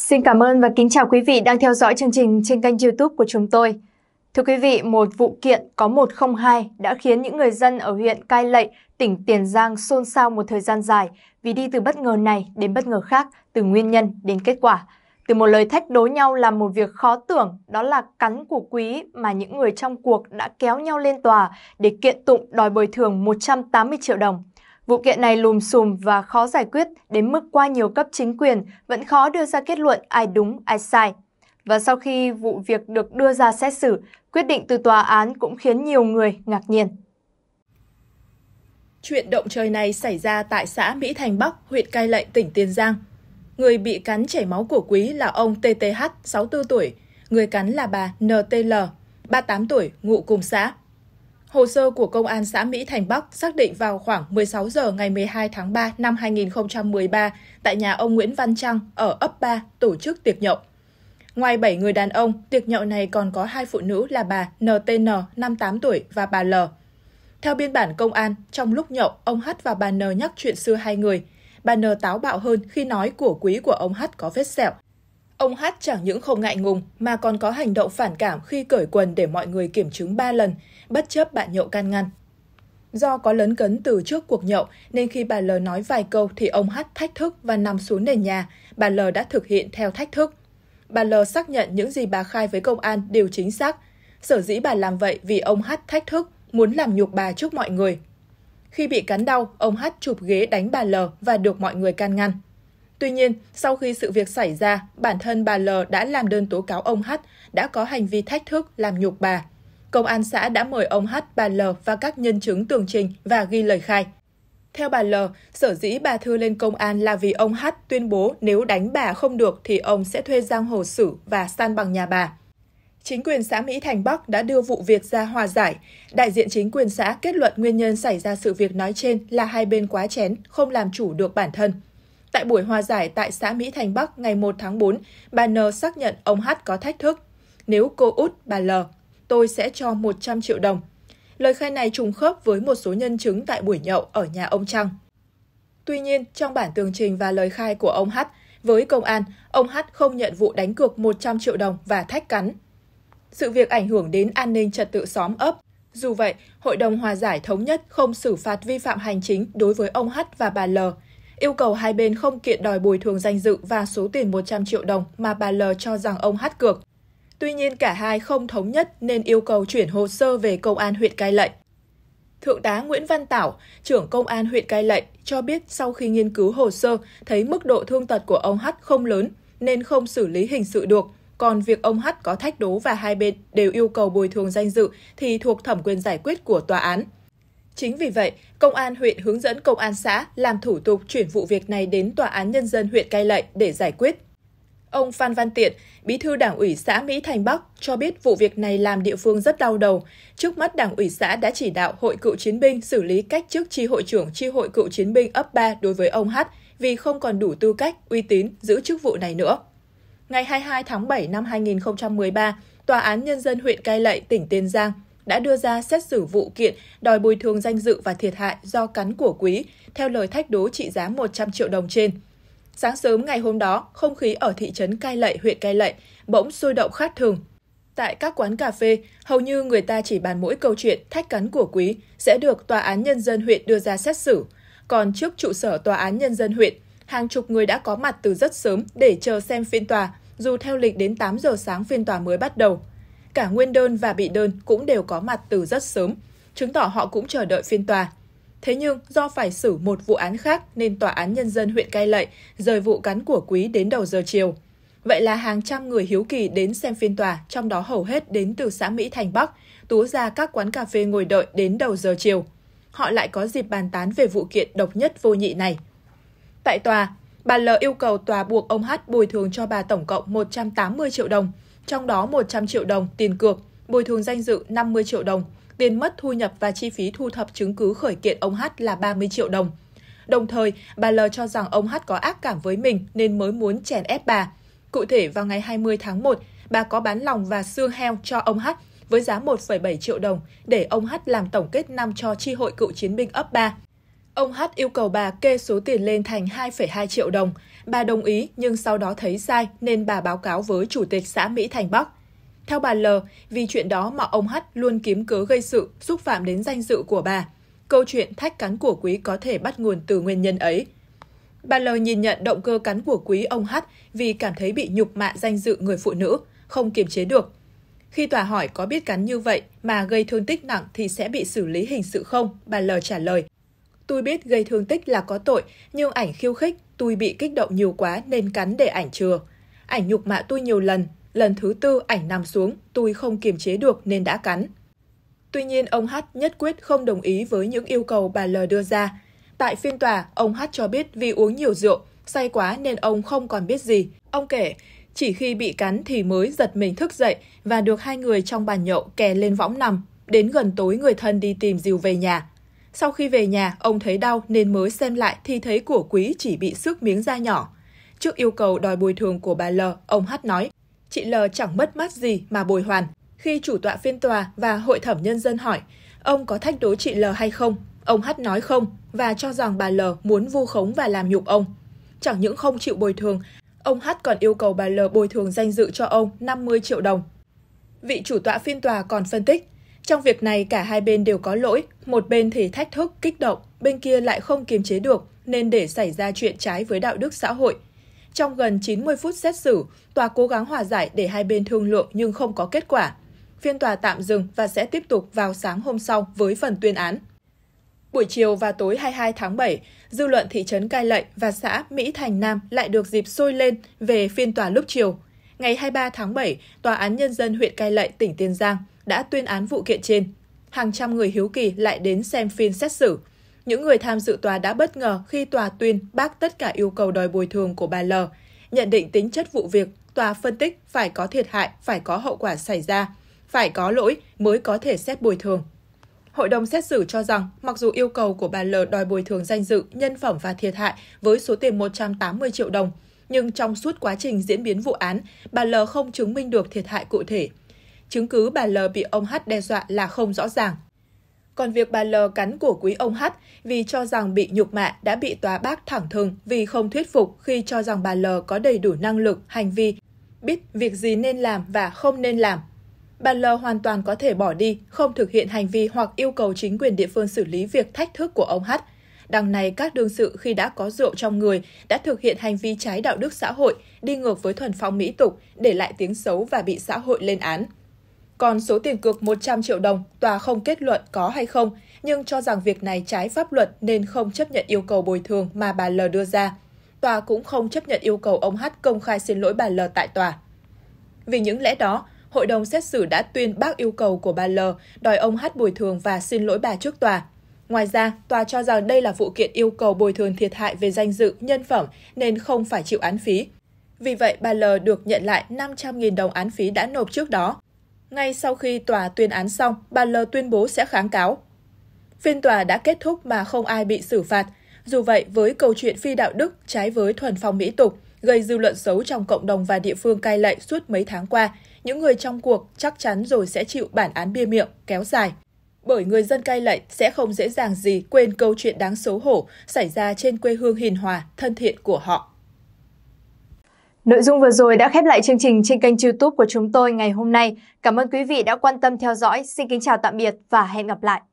Xin cảm ơn và kính chào quý vị đang theo dõi chương trình trên kênh YouTube của chúng tôi. Thưa quý vị, một vụ kiện có 102 đã khiến những người dân ở huyện Cai Lậy, tỉnh Tiền Giang xôn xao một thời gian dài vì đi từ bất ngờ này đến bất ngờ khác, từ nguyên nhân đến kết quả. Từ một lời thách đố nhau làm một việc khó tưởng, đó là cắn của quý mà những người trong cuộc đã kéo nhau lên tòa để kiện tụng đòi bồi thường 180 triệu đồng. Vụ kiện này lùm xùm và khó giải quyết đến mức qua nhiều cấp chính quyền vẫn khó đưa ra kết luận ai đúng ai sai. Và sau khi vụ việc được đưa ra xét xử, quyết định từ tòa án cũng khiến nhiều người ngạc nhiên. Chuyện động trời này xảy ra tại xã Mỹ Thành Bắc, huyện Cai Lậy, tỉnh Tiền Giang. Người bị cắn chảy máu của Quý là ông TTH, 64 tuổi, người cắn là bà NTL, 38 tuổi, ngụ cùng xã. Hồ sơ của Công an xã Mỹ Thành Bắc xác định vào khoảng 16 giờ ngày 12 tháng 3 năm 2013 tại nhà ông Nguyễn Văn Trăng ở ấp 3 tổ chức tiệc nhậu. Ngoài 7 người đàn ông, tiệc nhậu này còn có hai phụ nữ là bà NTN, 58 tuổi và bà L. Theo biên bản công an, trong lúc nhậu, ông H và bà N nhắc chuyện xưa hai người. Bà N táo bạo hơn khi nói của quý của ông H có vết sẹo, Ông Hát chẳng những không ngại ngùng mà còn có hành động phản cảm khi cởi quần để mọi người kiểm chứng 3 lần, bất chấp bạn nhậu can ngăn. Do có lấn cấn từ trước cuộc nhậu nên khi bà L nói vài câu thì ông Hát thách thức và nằm xuống nền nhà, bà L đã thực hiện theo thách thức. Bà L xác nhận những gì bà khai với công an đều chính xác. Sở dĩ bà làm vậy vì ông Hát thách thức, muốn làm nhục bà trước mọi người. Khi bị cắn đau, ông Hát chụp ghế đánh bà L và được mọi người can ngăn. Tuy nhiên, sau khi sự việc xảy ra, bản thân bà L đã làm đơn tố cáo ông H đã có hành vi thách thức làm nhục bà. Công an xã đã mời ông H, bà L và các nhân chứng tường trình và ghi lời khai. Theo bà L, sở dĩ bà Thư lên công an là vì ông H tuyên bố nếu đánh bà không được thì ông sẽ thuê giang hồ xử và san bằng nhà bà. Chính quyền xã Mỹ Thành Bắc đã đưa vụ việc ra hòa giải. Đại diện chính quyền xã kết luận nguyên nhân xảy ra sự việc nói trên là hai bên quá chén, không làm chủ được bản thân. Tại buổi hòa giải tại xã Mỹ Thành Bắc ngày 1 tháng 4, bà N xác nhận ông H có thách thức. Nếu cô út bà L, tôi sẽ cho 100 triệu đồng. Lời khai này trùng khớp với một số nhân chứng tại buổi nhậu ở nhà ông Trăng. Tuy nhiên, trong bản tường trình và lời khai của ông H, với công an, ông H không nhận vụ đánh cược 100 triệu đồng và thách cắn. Sự việc ảnh hưởng đến an ninh trật tự xóm ấp. Dù vậy, Hội đồng Hòa giải Thống nhất không xử phạt vi phạm hành chính đối với ông H và bà L, yêu cầu hai bên không kiện đòi bồi thường danh dự và số tiền 100 triệu đồng mà bà L cho rằng ông hát cược. Tuy nhiên cả hai không thống nhất nên yêu cầu chuyển hồ sơ về công an huyện Cai Lậy. Thượng tá Nguyễn Văn Tảo, trưởng công an huyện Cai Lậy, cho biết sau khi nghiên cứu hồ sơ, thấy mức độ thương tật của ông Hát không lớn nên không xử lý hình sự được. Còn việc ông Hát có thách đố và hai bên đều yêu cầu bồi thường danh dự thì thuộc thẩm quyền giải quyết của tòa án. Chính vì vậy, Công an huyện hướng dẫn Công an xã làm thủ tục chuyển vụ việc này đến Tòa án Nhân dân huyện Cai Lậy để giải quyết. Ông Phan Văn Tiện, bí thư đảng ủy xã Mỹ Thành Bắc, cho biết vụ việc này làm địa phương rất đau đầu. Trước mắt đảng ủy xã đã chỉ đạo hội cựu chiến binh xử lý cách chức tri hội trưởng tri hội cựu chiến binh ấp 3 đối với ông H vì không còn đủ tư cách, uy tín giữ chức vụ này nữa. Ngày 22 tháng 7 năm 2013, Tòa án Nhân dân huyện Cai Lậy, tỉnh Tiền Giang đã đưa ra xét xử vụ kiện đòi bồi thường danh dự và thiệt hại do cắn của Quý, theo lời thách đố trị giá 100 triệu đồng trên. Sáng sớm ngày hôm đó, không khí ở thị trấn Cai Lậy, huyện Cai Lậy bỗng sôi động khác thường. Tại các quán cà phê, hầu như người ta chỉ bàn mỗi câu chuyện thách cắn của Quý sẽ được Tòa án Nhân dân huyện đưa ra xét xử. Còn trước trụ sở Tòa án Nhân dân huyện, hàng chục người đã có mặt từ rất sớm để chờ xem phiên tòa, dù theo lịch đến 8 giờ sáng phiên tòa mới bắt đầu cả nguyên đơn và bị đơn cũng đều có mặt từ rất sớm, chứng tỏ họ cũng chờ đợi phiên tòa. Thế nhưng, do phải xử một vụ án khác nên Tòa án Nhân dân huyện Cai Lậy rời vụ cắn của Quý đến đầu giờ chiều. Vậy là hàng trăm người hiếu kỳ đến xem phiên tòa, trong đó hầu hết đến từ xã Mỹ Thành Bắc, túa ra các quán cà phê ngồi đợi đến đầu giờ chiều. Họ lại có dịp bàn tán về vụ kiện độc nhất vô nhị này. Tại tòa, bà L yêu cầu tòa buộc ông H bồi thường cho bà tổng cộng 180 triệu đồng – trong đó 100 triệu đồng tiền cược, bồi thường danh dự 50 triệu đồng, tiền mất thu nhập và chi phí thu thập chứng cứ khởi kiện ông Hát là 30 triệu đồng. Đồng thời, bà L cho rằng ông Hát có ác cảm với mình nên mới muốn chèn ép bà. Cụ thể, vào ngày 20 tháng 1, bà có bán lòng và xương heo cho ông Hát với giá 1,7 triệu đồng để ông Hát làm tổng kết năm cho tri hội cựu chiến binh ấp 3. Ông Hát yêu cầu bà kê số tiền lên thành 2,2 triệu đồng. Bà đồng ý nhưng sau đó thấy sai nên bà báo cáo với Chủ tịch xã Mỹ Thành Bắc. Theo bà L, vì chuyện đó mà ông Hát luôn kiếm cớ gây sự, xúc phạm đến danh dự của bà. Câu chuyện thách cắn của quý có thể bắt nguồn từ nguyên nhân ấy. Bà L nhìn nhận động cơ cắn của quý ông Hát vì cảm thấy bị nhục mạ danh dự người phụ nữ, không kiềm chế được. Khi tòa hỏi có biết cắn như vậy mà gây thương tích nặng thì sẽ bị xử lý hình sự không, bà L trả lời. Tôi biết gây thương tích là có tội, nhưng ảnh khiêu khích, tôi bị kích động nhiều quá nên cắn để ảnh chừa. Ảnh nhục mạ tôi nhiều lần, lần thứ tư ảnh nằm xuống, tôi không kiềm chế được nên đã cắn. Tuy nhiên, ông H nhất quyết không đồng ý với những yêu cầu bà L đưa ra. Tại phiên tòa, ông H cho biết vì uống nhiều rượu, say quá nên ông không còn biết gì. Ông kể, chỉ khi bị cắn thì mới giật mình thức dậy và được hai người trong bàn nhậu kè lên võng nằm. Đến gần tối người thân đi tìm dìu về nhà. Sau khi về nhà, ông thấy đau nên mới xem lại thì thấy của quý chỉ bị xước miếng da nhỏ. Trước yêu cầu đòi bồi thường của bà L, ông Hát nói, chị L chẳng mất mát gì mà bồi hoàn. Khi chủ tọa phiên tòa và hội thẩm nhân dân hỏi, ông có thách đố chị L hay không? Ông Hát nói không và cho rằng bà L muốn vu khống và làm nhục ông. Chẳng những không chịu bồi thường, ông Hát còn yêu cầu bà L bồi thường danh dự cho ông 50 triệu đồng. Vị chủ tọa phiên tòa còn phân tích, trong việc này, cả hai bên đều có lỗi, một bên thì thách thức, kích động, bên kia lại không kiềm chế được, nên để xảy ra chuyện trái với đạo đức xã hội. Trong gần 90 phút xét xử, tòa cố gắng hòa giải để hai bên thương lượng nhưng không có kết quả. Phiên tòa tạm dừng và sẽ tiếp tục vào sáng hôm sau với phần tuyên án. Buổi chiều và tối 22 tháng 7, dư luận thị trấn Cai Lậy và xã Mỹ Thành Nam lại được dịp sôi lên về phiên tòa lúc chiều – ngày 23 tháng 7, Tòa án Nhân dân huyện Cai Lậy, tỉnh Tiền Giang đã tuyên án vụ kiện trên. Hàng trăm người hiếu kỳ lại đến xem phiên xét xử. Những người tham dự tòa đã bất ngờ khi tòa tuyên bác tất cả yêu cầu đòi bồi thường của bà L. Nhận định tính chất vụ việc, tòa phân tích phải có thiệt hại, phải có hậu quả xảy ra, phải có lỗi mới có thể xét bồi thường. Hội đồng xét xử cho rằng, mặc dù yêu cầu của bà L đòi bồi thường danh dự, nhân phẩm và thiệt hại với số tiền 180 triệu đồng, nhưng trong suốt quá trình diễn biến vụ án, bà L không chứng minh được thiệt hại cụ thể. Chứng cứ bà L bị ông H đe dọa là không rõ ràng. Còn việc bà L cắn của quý ông H vì cho rằng bị nhục mạ đã bị tòa bác thẳng thừng vì không thuyết phục khi cho rằng bà L có đầy đủ năng lực, hành vi, biết việc gì nên làm và không nên làm. Bà L hoàn toàn có thể bỏ đi, không thực hiện hành vi hoặc yêu cầu chính quyền địa phương xử lý việc thách thức của ông H Đằng này, các đương sự khi đã có rượu trong người đã thực hiện hành vi trái đạo đức xã hội, đi ngược với thuần phong mỹ tục, để lại tiếng xấu và bị xã hội lên án. Còn số tiền cược 100 triệu đồng, tòa không kết luận có hay không, nhưng cho rằng việc này trái pháp luật nên không chấp nhận yêu cầu bồi thường mà bà L đưa ra. Tòa cũng không chấp nhận yêu cầu ông H công khai xin lỗi bà L tại tòa. Vì những lẽ đó, hội đồng xét xử đã tuyên bác yêu cầu của bà L đòi ông H bồi thường và xin lỗi bà trước tòa. Ngoài ra, tòa cho rằng đây là vụ kiện yêu cầu bồi thường thiệt hại về danh dự, nhân phẩm nên không phải chịu án phí. Vì vậy, bà L được nhận lại 500.000 đồng án phí đã nộp trước đó. Ngay sau khi tòa tuyên án xong, bà L tuyên bố sẽ kháng cáo. Phiên tòa đã kết thúc mà không ai bị xử phạt. Dù vậy, với câu chuyện phi đạo đức trái với thuần phong mỹ tục, gây dư luận xấu trong cộng đồng và địa phương cai lệ suốt mấy tháng qua, những người trong cuộc chắc chắn rồi sẽ chịu bản án bia miệng kéo dài bởi người dân cai lệ sẽ không dễ dàng gì quên câu chuyện đáng xấu hổ xảy ra trên quê hương hiền hòa, thân thiện của họ. Nội dung vừa rồi đã khép lại chương trình trên kênh YouTube của chúng tôi ngày hôm nay. Cảm ơn quý vị đã quan tâm theo dõi. Xin kính chào tạm biệt và hẹn gặp lại.